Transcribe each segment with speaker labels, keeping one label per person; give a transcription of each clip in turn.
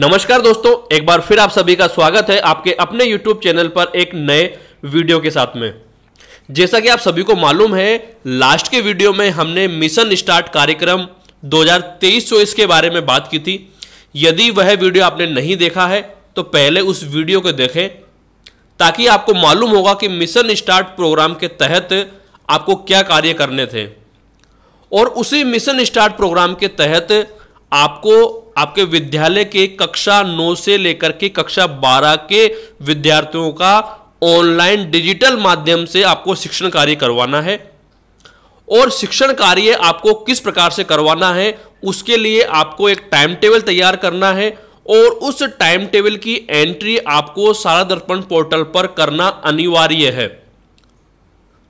Speaker 1: नमस्कार दोस्तों एक बार फिर आप सभी का स्वागत है आपके अपने YouTube चैनल पर एक नए वीडियो के साथ में जैसा कि आप सभी को मालूम है लास्ट के वीडियो में हमने मिशन स्टार्ट कार्यक्रम 2023-24 के बारे में बात की थी यदि वह वीडियो आपने नहीं देखा है तो पहले उस वीडियो को देखें ताकि आपको मालूम होगा कि मिशन स्टार्ट प्रोग्राम के तहत आपको क्या कार्य करने थे और उसी मिशन स्टार्ट प्रोग्राम के तहत आपको आपके विद्यालय के कक्षा 9 से लेकर के कक्षा 12 के विद्यार्थियों का ऑनलाइन डिजिटल माध्यम से आपको शिक्षण कार्य करवाना है और शिक्षण कार्य आपको किस प्रकार से करवाना है उसके लिए आपको एक टाइम टेबल तैयार करना है और उस टाइम टेबल की एंट्री आपको सारा दर्पण पोर्टल पर करना अनिवार्य है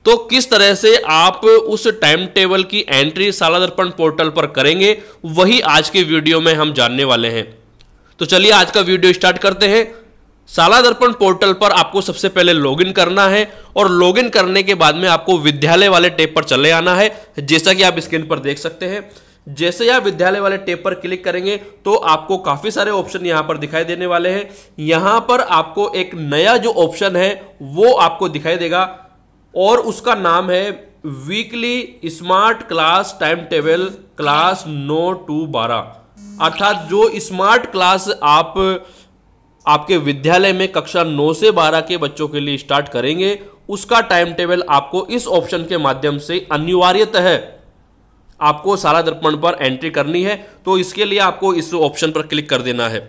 Speaker 1: तो किस तरह से आप उस टाइम टेबल की एंट्री साला दर्पण पोर्टल पर करेंगे वही आज के वीडियो में हम जानने वाले हैं तो चलिए आज का वीडियो स्टार्ट करते हैं साला दर्पण पोर्टल पर आपको सबसे पहले लॉगिन करना है और लॉगिन करने के बाद में आपको विद्यालय वाले टेप पर चले आना है जैसा कि आप स्क्रीन पर देख सकते हैं जैसे आप विद्यालय वाले टेप पर क्लिक करेंगे तो आपको काफ़ी सारे ऑप्शन यहां पर दिखाई देने वाले हैं यहां पर आपको एक नया जो ऑप्शन है वो आपको दिखाई देगा और उसका नाम है weekly smart class time table class नौ टू बारह अर्थात जो स्मार्ट क्लास आप आपके विद्यालय में कक्षा नौ से बारह के बच्चों के लिए स्टार्ट करेंगे उसका टाइम टेबल आपको इस ऑप्शन के माध्यम से है आपको सारा दर्पण पर एंट्री करनी है तो इसके लिए आपको इस ऑप्शन पर क्लिक कर देना है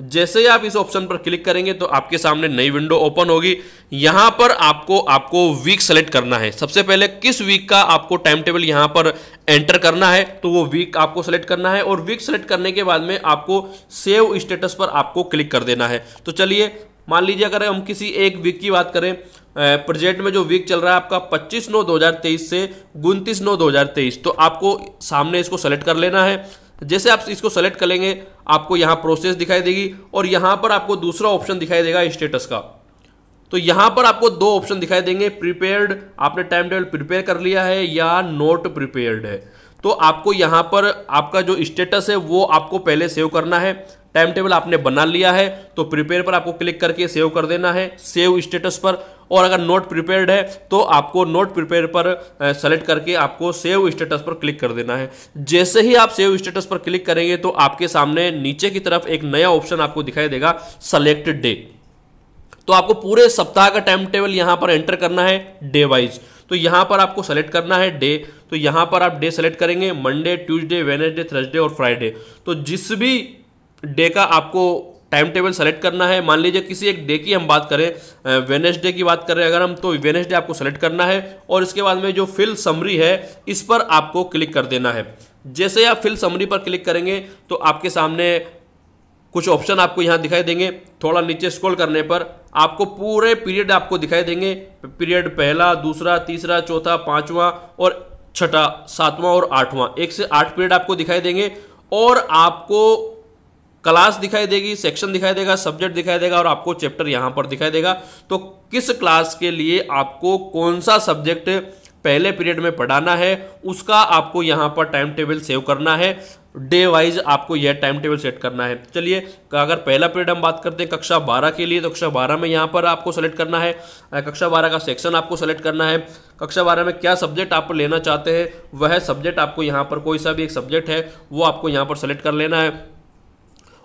Speaker 1: जैसे ही आप इस ऑप्शन पर क्लिक करेंगे तो आपके सामने नई विंडो ओपन होगी यहां पर आपको आपको वीक सेलेक्ट करना है सबसे पहले किस वीक का आपको टाइम टेबल यहां पर एंटर करना है तो वो वीक आपको सेलेक्ट करना है और वीक सेलेक्ट करने के बाद में आपको सेव स्टेटस पर आपको क्लिक कर देना है तो चलिए मान लीजिए अगर हम किसी एक वीक की बात करें प्रोजेक्ट में जो वीक चल रहा है आपका 25 नौ 2023 से 29 नौ 2023 तो आपको सामने इसको सेलेक्ट कर लेना है जैसे आप इसको सेलेक्ट करेंगे आपको यहाँ प्रोसेस दिखाई देगी और यहाँ पर आपको दूसरा ऑप्शन दिखाई देगा स्टेटस का तो यहाँ पर आपको दो ऑप्शन दिखाई देंगे प्रिपेयर्ड आपने टाइम टेबल प्रिपेयर कर लिया है या नोट प्रिपेयर्ड है तो आपको यहाँ पर आपका जो स्टेटस है वो आपको पहले सेव करना है टाइम टेबल आपने बना लिया है तो प्रिपेयर पर आपको क्लिक करके सेव कर देना है सेव स्टेटस पर और अगर नोट प्रिपेयर्ड है तो आपको नोट प्रिपेयर पर सेलेक्ट करके आपको सेव स्टेटस पर क्लिक कर देना है जैसे ही आप सेव स्टेटस पर क्लिक करेंगे तो आपके सामने नीचे की तरफ एक नया ऑप्शन आपको दिखाई देगा सेलेक्ट डे तो आपको पूरे सप्ताह का टाइम टेबल यहां पर एंटर करना है डे वाइज तो यहां पर आपको सेलेक्ट करना है डे तो यहां पर आप डे सेलेक्ट करेंगे मंडे ट्यूसडे वेनेसडे थर्सडे और फ्राइडे तो जिस भी डे का आपको टाइम टेबल सेलेक्ट करना है मान लीजिए किसी एक डे की हम बात करें वेनेसडे की बात करें अगर हम तो वेनेसडे आपको सेलेक्ट करना है और इसके बाद में जो फिल समरी है इस पर आपको क्लिक कर देना है जैसे आप फिल समरी पर क्लिक करेंगे तो आपके सामने कुछ ऑप्शन आपको यहाँ दिखाई देंगे थोड़ा नीचे स्क्रॉल करने पर आपको पूरे पीरियड आपको दिखाई देंगे पीरियड पहला दूसरा तीसरा चौथा पाँचवा और छठा सातवां और आठवां एक से आठ पीरियड आपको दिखाई देंगे और आपको क्लास दिखाई देगी सेक्शन दिखाई देगा सब्जेक्ट दिखाई देगा और आपको चैप्टर यहाँ पर दिखाई देगा तो किस क्लास के लिए आपको कौन सा सब्जेक्ट पहले पीरियड में पढ़ाना है उसका आपको यहाँ पर टाइम टेबल सेव करना है डे वाइज आपको यह टाइम टेबल सेट करना है चलिए अगर पहला पीरियड हम बात करते हैं कक्षा बारह के लिए तो कक्षा बारह में यहाँ पर आपको सेलेक्ट करना है कक्षा बारह का सेक्शन आपको सेलेक्ट करना है कक्षा बारह में क्या सब्जेक्ट आप लेना चाहते हैं वह सब्जेक्ट आपको यहाँ पर कोई सा भी एक सब्जेक्ट है वो आपको यहाँ पर सेलेक्ट कर लेना है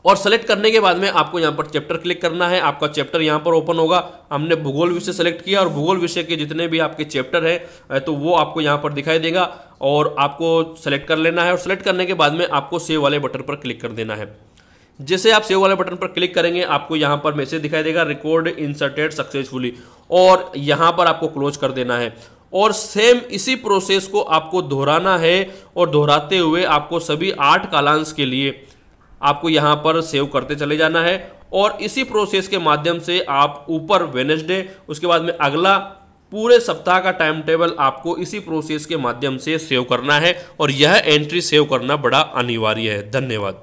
Speaker 1: और सेलेक्ट करने के बाद में आपको यहाँ पर चैप्टर क्लिक करना है आपका चैप्टर यहाँ पर ओपन होगा हमने भूगोल विषय सेलेक्ट किया और भूगोल विषय के जितने भी आपके चैप्टर हैं तो वो आपको यहाँ पर दिखाई देगा और आपको सेलेक्ट कर लेना है और सेलेक्ट करने के बाद में आपको सेव वाले बटन पर क्लिक कर देना है जैसे आप सेव वाले बटन पर क्लिक करेंगे आपको यहाँ पर मैसेज दिखाई देगा रिकॉर्ड इंसर्टेड सक्सेसफुली और यहाँ पर आपको क्लोज कर देना है और सेम इसी प्रोसेस को आपको दोहराना है और दोहराते हुए आपको सभी आठ कालांश के लिए आपको यहाँ पर सेव करते चले जाना है और इसी प्रोसेस के माध्यम से आप ऊपर वेनेसडे उसके बाद में अगला पूरे सप्ताह का टाइम टेबल आपको इसी प्रोसेस के माध्यम से सेव करना है और यह एंट्री सेव करना बड़ा अनिवार्य है धन्यवाद